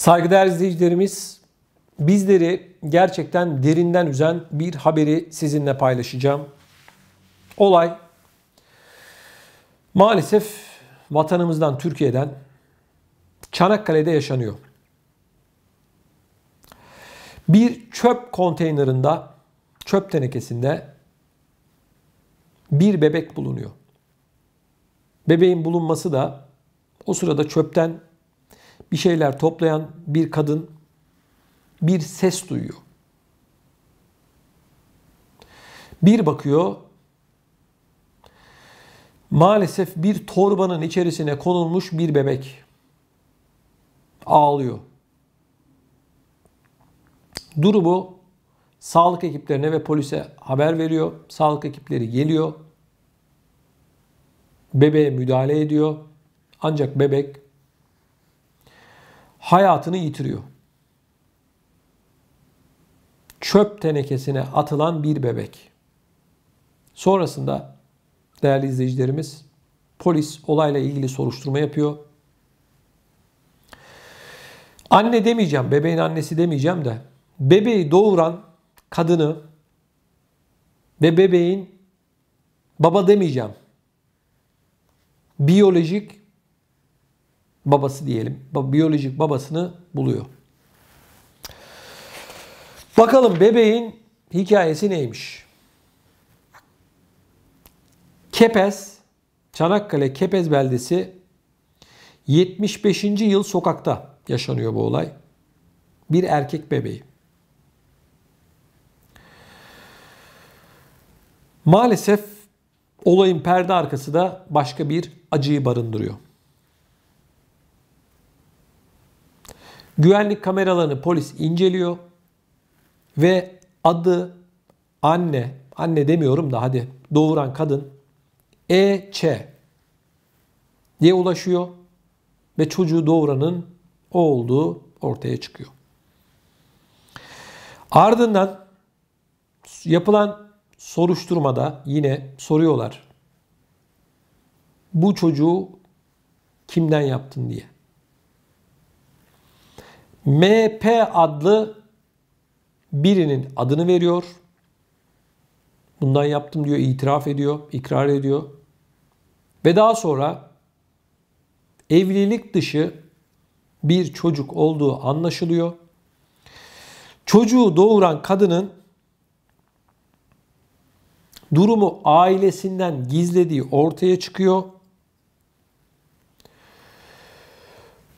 Saygıdeğer izleyicilerimiz, bizleri gerçekten derinden üzen bir haberi sizinle paylaşacağım. Olay maalesef vatanımızdan Türkiye'den Çanakkale'de yaşanıyor. Bir çöp konteynerında, çöp tenekesinde bir bebek bulunuyor. Bebeğin bulunması da o sırada çöpten bir şeyler toplayan bir kadın bir ses duyuyor. Bir bakıyor maalesef bir torbanın içerisine konulmuş bir bebek ağlıyor. Durumu sağlık ekiplerine ve polise haber veriyor. Sağlık ekipleri geliyor. Bebeğe müdahale ediyor. Ancak bebek hayatını yitiriyor. Çöp tenekesine atılan bir bebek. Sonrasında değerli izleyicilerimiz polis olayla ilgili soruşturma yapıyor. Anne demeyeceğim, bebeğin annesi demeyeceğim de bebeği doğuran kadını ve bebeğin baba demeyeceğim. Biyolojik babası diyelim, biyolojik babasını buluyor. Bakalım bebeğin hikayesi neymiş? Kepez, Çanakkale Kepez beldesi 75. yıl sokakta yaşanıyor bu olay. Bir erkek bebeği. Maalesef olayın perde arkası da başka bir acıyı barındırıyor. Güvenlik kameralarını polis inceliyor ve adı anne, anne demiyorum da hadi doğuran kadın E.Ç diye ulaşıyor ve çocuğu doğuranın o olduğu ortaya çıkıyor. Ardından yapılan soruşturmada yine soruyorlar. Bu çocuğu kimden yaptın diye. MP adlı birinin adını veriyor. Bundan yaptım diyor, itiraf ediyor, ikrar ediyor. Ve daha sonra evlilik dışı bir çocuk olduğu anlaşılıyor. Çocuğu doğuran kadının durumu ailesinden gizlediği ortaya çıkıyor.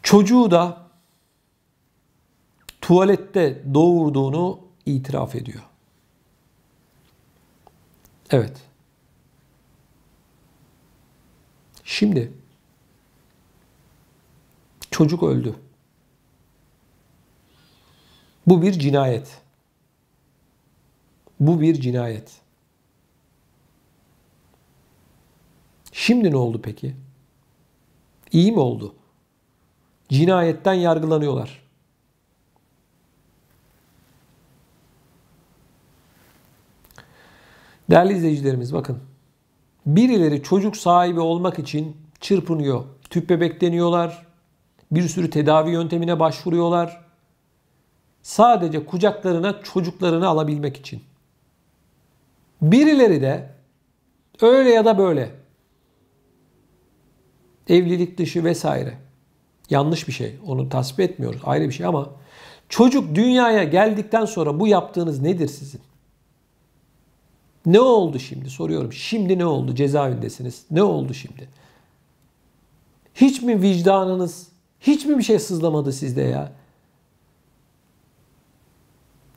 Çocuğu da tuvalette doğurduğunu itiraf ediyor. Evet. Şimdi çocuk öldü. Bu bir cinayet. Bu bir cinayet. Şimdi ne oldu peki? İyi mi oldu? Cinayetten yargılanıyorlar. Değerli izleyicilerimiz bakın. Birileri çocuk sahibi olmak için çırpınıyor. Tüp bebekleniyorlar, Bir sürü tedavi yöntemine başvuruyorlar. Sadece kucaklarına çocuklarını alabilmek için. Birileri de öyle ya da böyle evlilik dışı vesaire. Yanlış bir şey. Onu tasvip etmiyoruz. Ayrı bir şey ama çocuk dünyaya geldikten sonra bu yaptığınız nedir sizin? Ne oldu şimdi soruyorum. Şimdi ne oldu? Cezaevindesiniz. Ne oldu şimdi? Hiç mi vicdanınız, hiç mi bir şey sızlamadı sizde ya?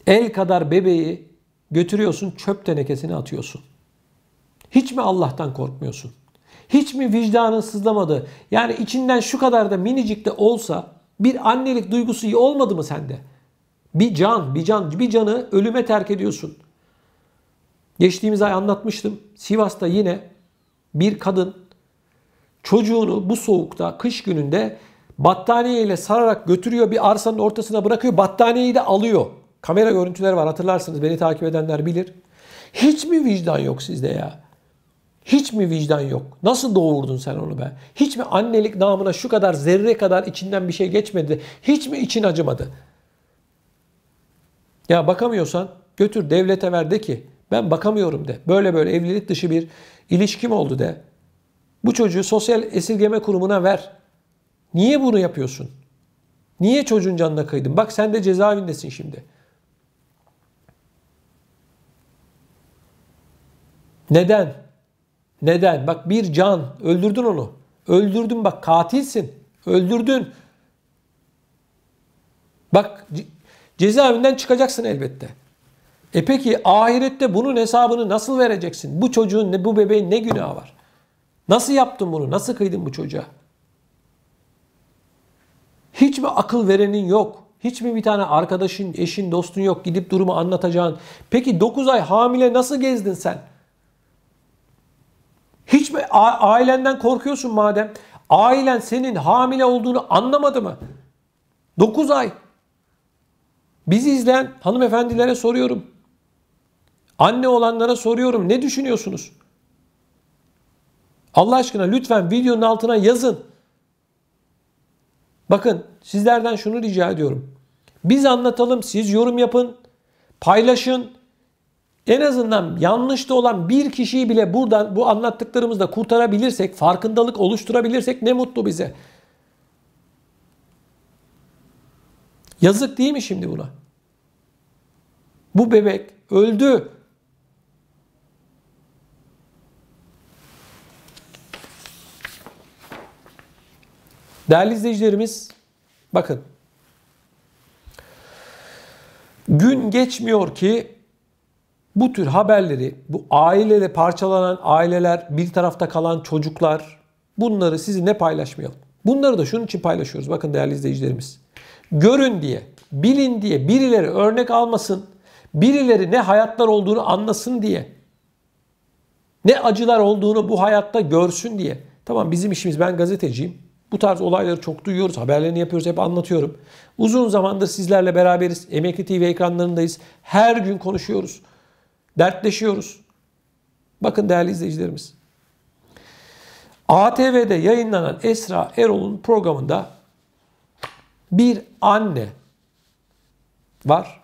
El kadar bebeği götürüyorsun, çöp tenekesine atıyorsun. Hiç mi Allah'tan korkmuyorsun? Hiç mi vicdanın sızlamadı? Yani içinden şu kadar da minicik de olsa bir annelik duygusu olmadı mı sende? Bir can, bir can, bir canı ölüme terk ediyorsun. Geçtiğimiz ay anlatmıştım. Sivas'ta yine bir kadın çocuğunu bu soğukta kış gününde battaniye ile sararak götürüyor bir arsanın ortasına bırakıyor battaniyeyi de alıyor. Kamera görüntüleri var hatırlarsınız beni takip edenler bilir. Hiç mi vicdan yok sizde ya? Hiç mi vicdan yok? Nasıl doğurdun sen onu be? Hiç mi annelik namına şu kadar zerre kadar içinden bir şey geçmedi? Hiç mi için acımadı? Ya bakamıyorsan götür devlete ver de ki ben bakamıyorum de. Böyle böyle evlilik dışı bir ilişkim oldu de. Bu çocuğu sosyal esirgeme kurumuna ver. Niye bunu yapıyorsun? Niye çocuğun canına kıydın? Bak sen de cezaevindesin şimdi. Neden? Neden? Bak bir can. Öldürdün onu. Öldürdün bak katilsin. Öldürdün. Bak cezaevinden çıkacaksın elbette. E peki ahirette bunun hesabını nasıl vereceksin? Bu çocuğun ne bu bebeğin ne günahı var? Nasıl yaptın bunu? Nasıl kıydın bu çocuğa? Hiç mi akıl verenin yok? Hiç mi bir tane arkadaşın, eşin, dostun yok gidip durumu anlatacağın? Peki 9 ay hamile nasıl gezdin sen? Hiç mi ailenden korkuyorsun madem? Ailen senin hamile olduğunu anlamadı mı? 9 ay. Bizi izleyen hanımefendilere soruyorum. Anne olanlara soruyorum ne düşünüyorsunuz? Allah aşkına lütfen videonun altına yazın. Bakın sizlerden şunu rica ediyorum. Biz anlatalım, siz yorum yapın, paylaşın. En azından yanlışta olan bir kişiyi bile buradan bu anlattıklarımızda kurtarabilirsek, farkındalık oluşturabilirsek ne mutlu bize. Yazık değil mi şimdi buna? Bu bebek öldü. Değerli izleyicilerimiz bakın. Gün geçmiyor ki bu tür haberleri, bu ailede parçalanan aileler, bir tarafta kalan çocuklar bunları sizinle paylaşmayalım. Bunları da şunun için paylaşıyoruz bakın değerli izleyicilerimiz. Görün diye, bilin diye birileri örnek almasın, birileri ne hayatlar olduğunu anlasın diye, ne acılar olduğunu bu hayatta görsün diye. Tamam bizim işimiz ben gazeteciyim. Bu tarz olayları çok duyuyoruz, haberlerini yapıyoruz, hep anlatıyorum. Uzun zamandır sizlerle beraberiz. Emekli TV ekranlarındayız. Her gün konuşuyoruz. Dertleşiyoruz. Bakın değerli izleyicilerimiz. ATV'de yayınlanan Esra Erol'un programında bir anne var.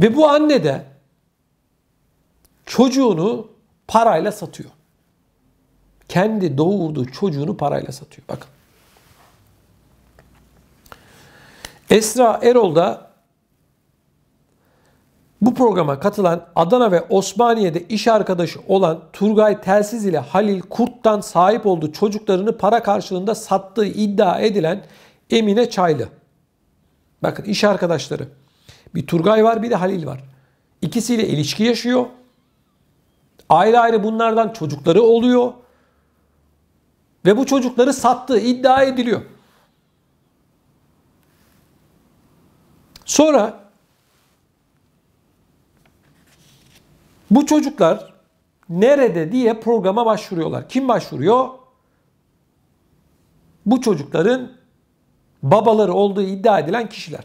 Ve bu anne de çocuğunu parayla satıyor. Kendi doğurduğu çocuğunu parayla satıyor. Bakın. Esra Erol da bu programa katılan Adana ve Osmaniye'de iş arkadaşı olan Turgay Telsiz ile Halil Kurt'tan sahip olduğu çocuklarını para karşılığında sattığı iddia edilen Emine Çaylı. Bakın iş arkadaşları. Bir Turgay var bir de Halil var. İkisiyle ilişki yaşıyor. Ayrı ayrı bunlardan çocukları oluyor. Ve bu çocukları sattığı iddia ediliyor. Sonra bu çocuklar nerede diye programa başvuruyorlar. Kim başvuruyor? Bu çocukların babaları olduğu iddia edilen kişiler.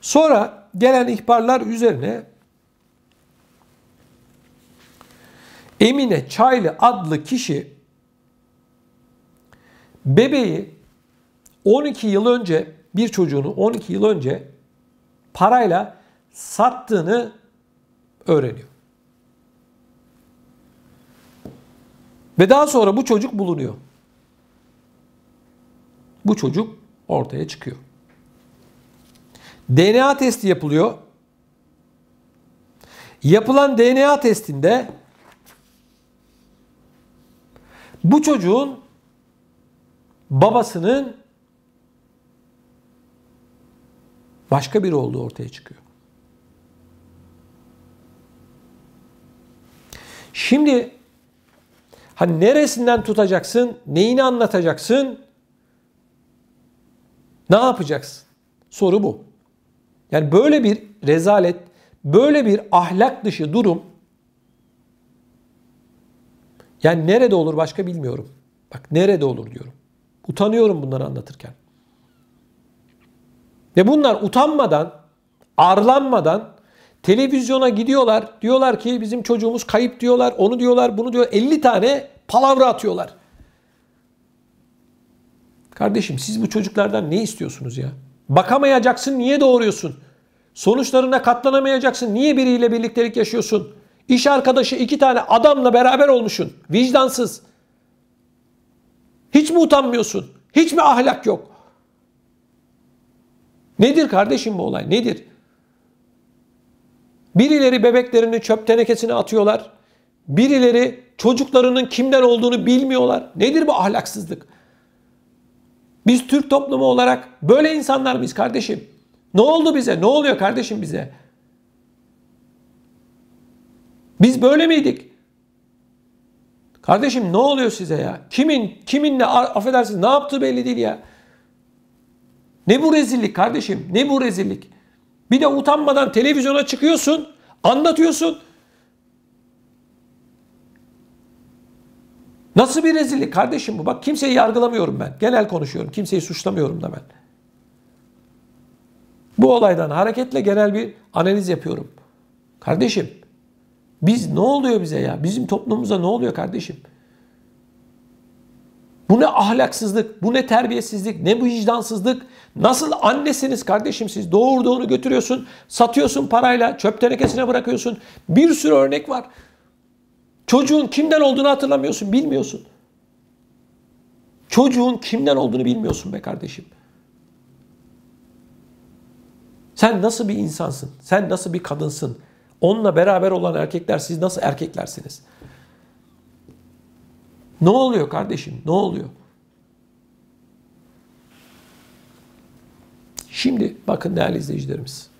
Sonra gelen ihbarlar üzerine Emine Çaylı adlı kişi bebeği 12 yıl önce bir çocuğunu 12 yıl önce parayla sattığını öğreniyor. Ve daha sonra bu çocuk bulunuyor. Bu çocuk ortaya çıkıyor. DNA testi yapılıyor. Yapılan DNA testinde bu çocuğun babasının başka biri olduğu ortaya çıkıyor. Şimdi hani neresinden tutacaksın, neyini anlatacaksın, ne yapacaksın? Soru bu. Yani böyle bir rezalet, böyle bir ahlak dışı durum yani nerede olur başka bilmiyorum. Bak nerede olur diyorum. Utanıyorum bunları anlatırken. Ve bunlar utanmadan, arlanmadan televizyona gidiyorlar. Diyorlar ki bizim çocuğumuz kayıp diyorlar. Onu diyorlar, bunu diyor. 50 tane palavra atıyorlar. Kardeşim siz bu çocuklardan ne istiyorsunuz ya? Bakamayacaksın niye doğuruyorsun? Sonuçlarına katlanamayacaksın niye biriyle birliktelik yaşıyorsun? İş arkadaşı iki tane adamla beraber olmuşsun. Vicdansız. Hiç mi utanmıyorsun? Hiç mi ahlak yok? Nedir kardeşim bu olay? Nedir? Birileri bebeklerini çöp tenekesine atıyorlar. Birileri çocuklarının kimden olduğunu bilmiyorlar. Nedir bu ahlaksızlık? Biz Türk toplumu olarak böyle insanlar mıyız kardeşim? Ne oldu bize? Ne oluyor kardeşim bize? Biz böyle miydik? Kardeşim ne oluyor size ya? Kimin kiminle affedersiniz ne yaptığı belli değil ya. Ne bu rezillik kardeşim? Ne bu rezillik? Bir de utanmadan televizyona çıkıyorsun, anlatıyorsun. Nasıl bir rezillik kardeşim bu? Bak kimseyi yargılamıyorum ben. Genel konuşuyorum. Kimseyi suçlamıyorum da ben. Bu olaydan hareketle genel bir analiz yapıyorum. Kardeşim biz ne oluyor bize ya? Bizim toplumumuza ne oluyor kardeşim? Bu ne ahlaksızlık, bu ne terbiyesizlik, ne bu vicdansızlık. Nasıl annesiniz kardeşim siz doğurduğunu götürüyorsun, satıyorsun parayla, çöp tenekesine bırakıyorsun. Bir sürü örnek var. Çocuğun kimden olduğunu hatırlamıyorsun, bilmiyorsun. Çocuğun kimden olduğunu bilmiyorsun be kardeşim. Sen nasıl bir insansın? Sen nasıl bir kadınsın? Onunla beraber olan erkekler siz nasıl erkeklersiniz? Ne oluyor kardeşim? Ne oluyor? Şimdi bakın değerli izleyicilerimiz.